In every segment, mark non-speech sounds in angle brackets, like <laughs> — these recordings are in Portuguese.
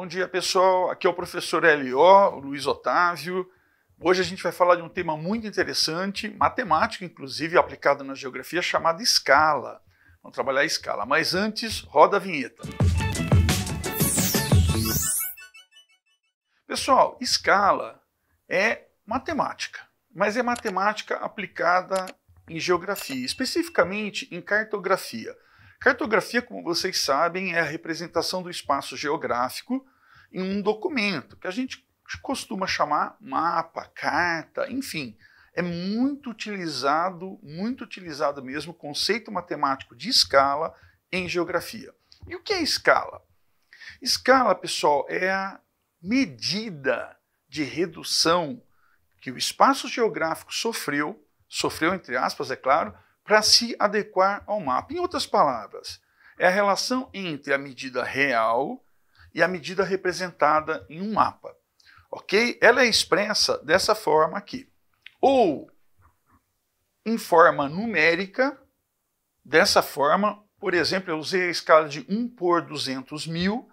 Bom dia, pessoal. Aqui é o professor L.O., Luiz Otávio. Hoje a gente vai falar de um tema muito interessante, matemático, inclusive, aplicado na geografia, chamado escala. Vamos trabalhar a escala. Mas antes, roda a vinheta. Pessoal, escala é matemática, mas é matemática aplicada em geografia, especificamente em cartografia. Cartografia, como vocês sabem, é a representação do espaço geográfico em um documento, que a gente costuma chamar mapa, carta, enfim. É muito utilizado, muito utilizado mesmo o conceito matemático de escala em geografia. E o que é escala? Escala, pessoal, é a medida de redução que o espaço geográfico sofreu, sofreu entre aspas, é claro, para se adequar ao mapa. Em outras palavras, é a relação entre a medida real e a medida representada em um mapa. Ok? Ela é expressa dessa forma aqui. Ou em forma numérica, dessa forma, por exemplo, eu usei a escala de 1 por 200 mil,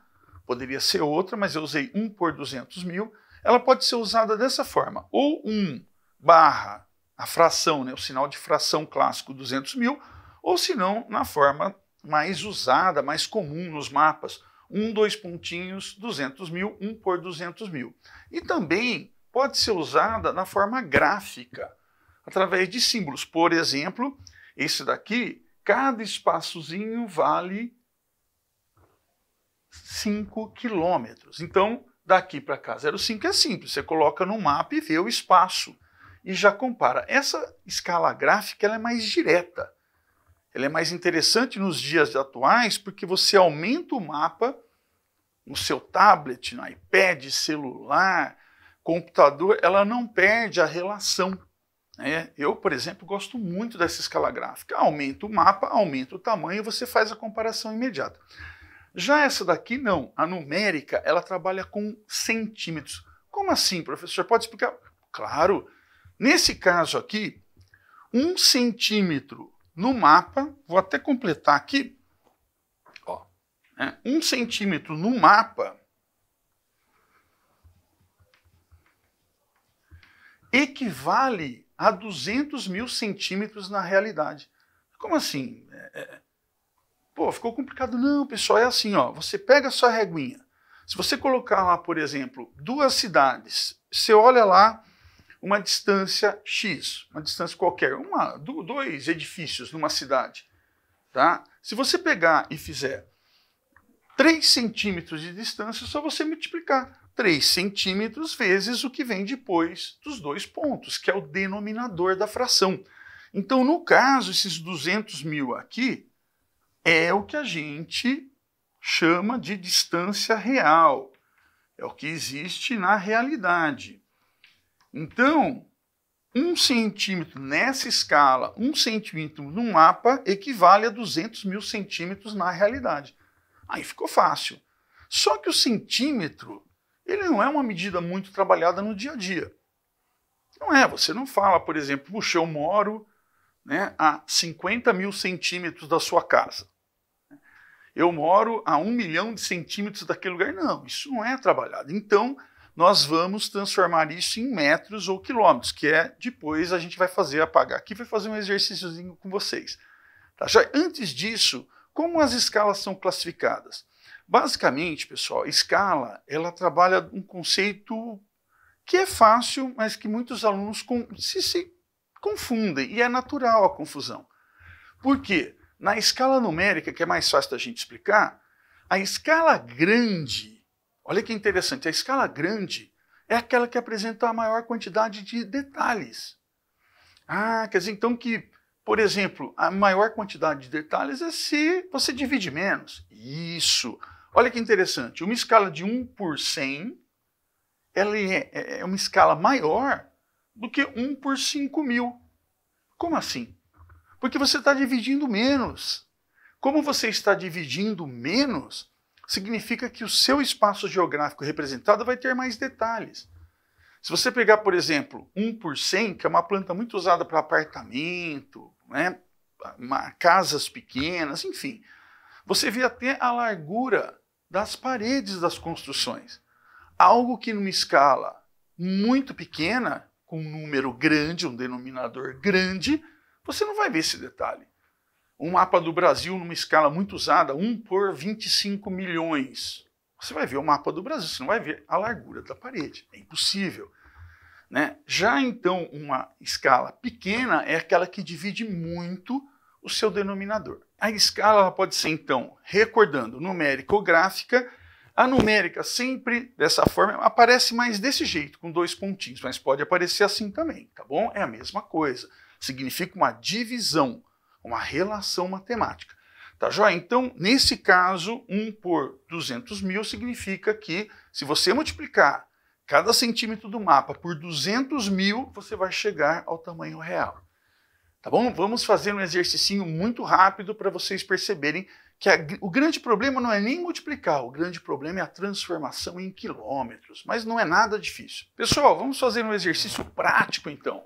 poderia ser outra, mas eu usei 1 por 200 mil. Ela pode ser usada dessa forma, ou 1 barra a fração, né, o sinal de fração clássico 200 mil, ou se não, na forma mais usada, mais comum nos mapas, um, dois pontinhos, 200 mil, um por 200 mil. E também pode ser usada na forma gráfica, através de símbolos. Por exemplo, esse daqui, cada espaçozinho vale 5 quilômetros. Então, daqui para cá, 0,5 é simples, você coloca no mapa e vê o espaço e já compara. Essa escala gráfica ela é mais direta. Ela é mais interessante nos dias atuais porque você aumenta o mapa no seu tablet, no iPad, celular, computador, ela não perde a relação. Né? Eu, por exemplo, gosto muito dessa escala gráfica. Aumenta o mapa, aumenta o tamanho, você faz a comparação imediata. Já essa daqui, não. A numérica, ela trabalha com centímetros. Como assim, professor? Pode explicar? Claro, Nesse caso aqui, um centímetro no mapa, vou até completar aqui, ó, né? um centímetro no mapa equivale a 200 mil centímetros na realidade. Como assim? É, é, pô, ficou complicado. Não, pessoal, é assim, ó. Você pega a sua reguinha. Se você colocar lá, por exemplo, duas cidades, você olha lá uma distância X, uma distância qualquer, uma, dois edifícios numa cidade. Tá? Se você pegar e fizer 3 centímetros de distância, é só você multiplicar 3 centímetros vezes o que vem depois dos dois pontos, que é o denominador da fração. Então, no caso, esses 200 mil aqui é o que a gente chama de distância real, é o que existe na realidade. Então, um centímetro nessa escala, um centímetro no mapa, equivale a 200 mil centímetros na realidade. Aí ficou fácil. Só que o centímetro, ele não é uma medida muito trabalhada no dia a dia. Não é, você não fala, por exemplo, puxa, eu moro né, a 50 mil centímetros da sua casa. Eu moro a um milhão de centímetros daquele lugar. Não, isso não é trabalhado. Então, nós vamos transformar isso em metros ou quilômetros, que é depois a gente vai fazer apagar. Aqui vai fazer um exercíciozinho com vocês. Tá? Já antes disso, como as escalas são classificadas? Basicamente, pessoal, escala ela trabalha um conceito que é fácil, mas que muitos alunos com, se, se confundem e é natural a confusão. Por quê? Na escala numérica, que é mais fácil da gente explicar, a escala grande Olha que interessante, a escala grande é aquela que apresenta a maior quantidade de detalhes. Ah, quer dizer então que, por exemplo, a maior quantidade de detalhes é se você divide menos. Isso. Olha que interessante, uma escala de 1 por 100, ela é, é, é uma escala maior do que 1 por 5 mil. Como assim? Porque você está dividindo menos. Como você está dividindo menos, significa que o seu espaço geográfico representado vai ter mais detalhes. Se você pegar, por exemplo, 1 por 100, que é uma planta muito usada para apartamento, né, casas pequenas, enfim, você vê até a largura das paredes das construções. Algo que numa escala muito pequena, com um número grande, um denominador grande, você não vai ver esse detalhe um mapa do Brasil numa escala muito usada, 1 por 25 milhões. Você vai ver o mapa do Brasil, você não vai ver a largura da parede. É impossível. Né? Já então, uma escala pequena é aquela que divide muito o seu denominador. A escala pode ser, então, recordando, numérica ou gráfica. A numérica sempre dessa forma aparece mais desse jeito, com dois pontinhos, mas pode aparecer assim também, tá bom? É a mesma coisa. Significa uma divisão uma relação matemática. Tá joia? Então, nesse caso, 1 por 200 mil significa que se você multiplicar cada centímetro do mapa por 200 mil, você vai chegar ao tamanho real. Tá bom? Vamos fazer um exercício muito rápido para vocês perceberem que a, o grande problema não é nem multiplicar, o grande problema é a transformação em quilômetros, mas não é nada difícil. Pessoal, vamos fazer um exercício prático então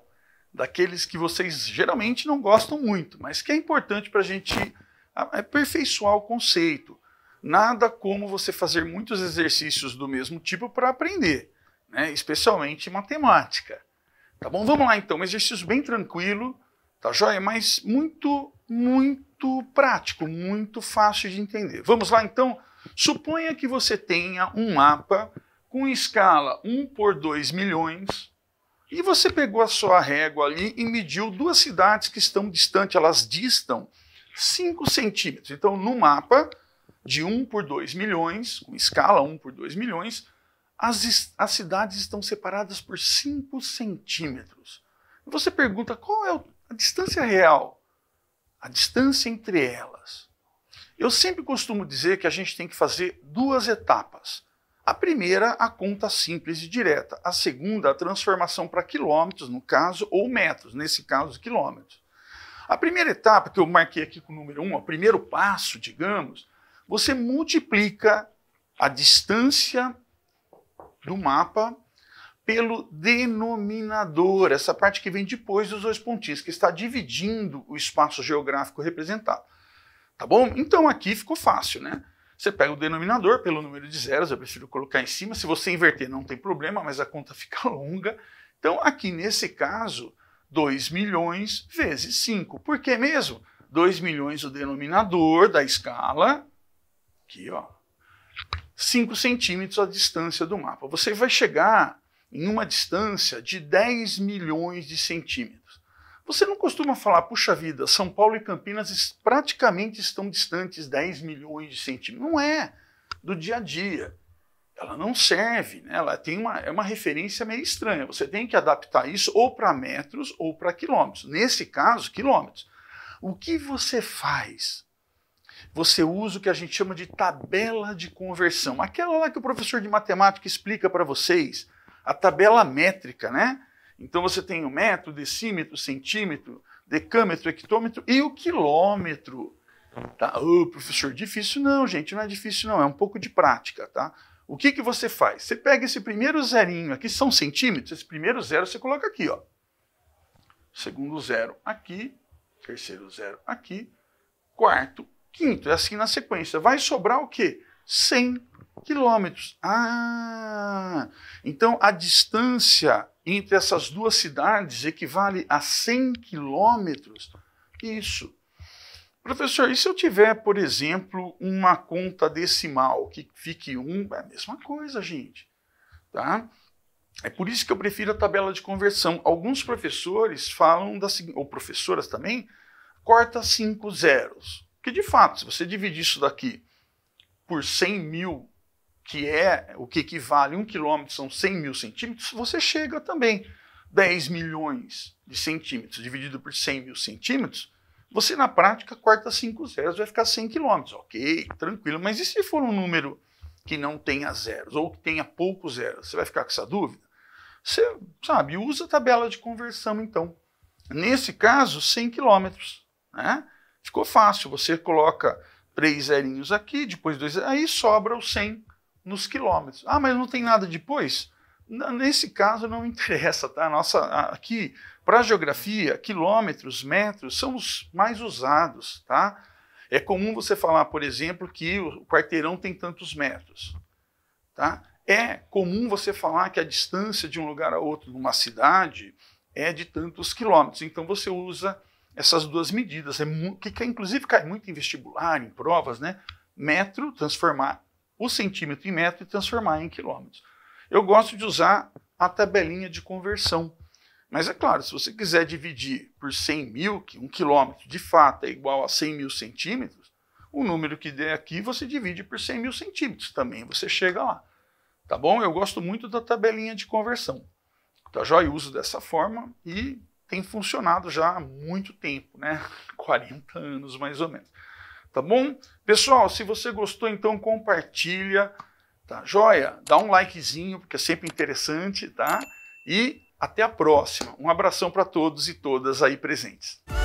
daqueles que vocês geralmente não gostam muito, mas que é importante para a gente ah, aperfeiçoar o conceito. Nada como você fazer muitos exercícios do mesmo tipo para aprender, né? especialmente matemática. Tá bom? Vamos lá então, um exercício bem tranquilo, tá joia? Mas muito, muito prático, muito fácil de entender. Vamos lá então? Suponha que você tenha um mapa com escala 1 por 2 milhões, e você pegou a sua régua ali e mediu duas cidades que estão distantes, elas distam 5 centímetros. Então, no mapa de 1 por 2 milhões, com escala 1 por 2 milhões, as, as cidades estão separadas por 5 centímetros. você pergunta qual é a distância real, a distância entre elas. Eu sempre costumo dizer que a gente tem que fazer duas etapas. A primeira, a conta simples e direta. A segunda, a transformação para quilômetros, no caso, ou metros, nesse caso, quilômetros. A primeira etapa, que eu marquei aqui com o número 1, um, o primeiro passo, digamos, você multiplica a distância do mapa pelo denominador, essa parte que vem depois dos dois pontinhos, que está dividindo o espaço geográfico representado. Tá bom? Então aqui ficou fácil, né? Você pega o denominador pelo número de zeros, eu prefiro colocar em cima. Se você inverter, não tem problema, mas a conta <laughs> fica longa. Então, aqui nesse caso, 2 milhões vezes 5. Por que mesmo? 2 milhões o denominador da escala, aqui, ó, 5 centímetros a distância do mapa. Você vai chegar em uma distância de 10 milhões de centímetros. Você não costuma falar, puxa vida, São Paulo e Campinas praticamente estão distantes 10 milhões de centímetros. Não é do dia a dia. Ela não serve, né? ela tem uma, é uma referência meio estranha. Você tem que adaptar isso ou para metros ou para quilômetros. Nesse caso, quilômetros. O que você faz? Você usa o que a gente chama de tabela de conversão, aquela lá que o professor de matemática explica para vocês, a tabela métrica, né? Então você tem o metro, decímetro, centímetro, decâmetro, hectômetro e o quilômetro. Tá? Oh, professor, difícil não, gente, não é difícil não, é um pouco de prática, tá? O que, que você faz? Você pega esse primeiro zerinho, aqui são centímetros, esse primeiro zero você coloca aqui, ó. Segundo zero aqui, terceiro zero aqui, quarto, quinto, é assim na sequência. Vai sobrar o quê? 100 quilômetros. Ah, então a distância entre essas duas cidades equivale a 100 quilômetros. Isso. Professor, e se eu tiver, por exemplo, uma conta decimal que fique 1, um, é a mesma coisa, gente. Tá? É por isso que eu prefiro a tabela de conversão. Alguns professores falam, da, ou professoras também, corta cinco zeros. Que de fato, se você dividir isso daqui por 100 mil que é o que equivale um quilômetro, são 100 mil centímetros, você chega também 10 milhões de centímetros dividido por 100 mil centímetros, você na prática corta 5 zeros, vai ficar 100 quilômetros, ok, tranquilo. Mas e se for um número que não tenha zeros ou que tenha poucos zeros? Você vai ficar com essa dúvida? Você, sabe, usa a tabela de conversão então. Nesse caso, 100 quilômetros, né? Ficou fácil, você coloca três zerinhos aqui, depois dois, aí sobra o 100 nos quilômetros. Ah, mas não tem nada depois? Nesse caso não <laughs> interessa, tá? Nossa, aqui, para a geografia, quilômetros, metros são os mais usados, tá? É comum você falar, por exemplo, que o quarteirão tem tantos metros, tá? É comum você falar que a distância de um lugar a outro numa cidade é de tantos quilômetros. Então você usa essas duas medidas, é que, que inclusive cai muito em vestibular, em provas, né? Metro transformar o centímetro em metro e transformar em quilômetros. Eu gosto de usar a tabelinha de conversão. Mas é claro, se você quiser dividir por 100 mil, que um quilômetro de fato é igual a 100 mil centímetros, o número que der aqui você divide por 100 mil centímetros também, você chega lá. Tá bom? Eu gosto muito da tabelinha de conversão. Tá joia? Eu uso dessa forma e tem funcionado já há muito tempo, né? 40 <laughs> anos mais ou menos tá bom? Pessoal, se você gostou, então compartilha, tá? Joia, dá um likezinho, porque é sempre interessante, tá? E até a próxima. Um abração para todos e todas aí presentes.